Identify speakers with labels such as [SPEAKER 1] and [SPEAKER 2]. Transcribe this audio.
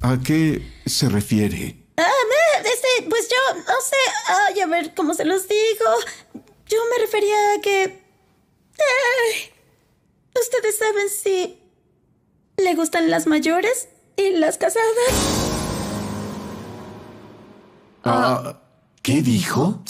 [SPEAKER 1] ¿A qué se refiere?
[SPEAKER 2] Ah, este, pues yo, no sé, ay, a ver cómo se los digo. Yo me refería a que...
[SPEAKER 3] Ustedes saben si... ¿Le gustan las mayores y las
[SPEAKER 4] casadas?
[SPEAKER 5] Ah, ¿Qué dijo?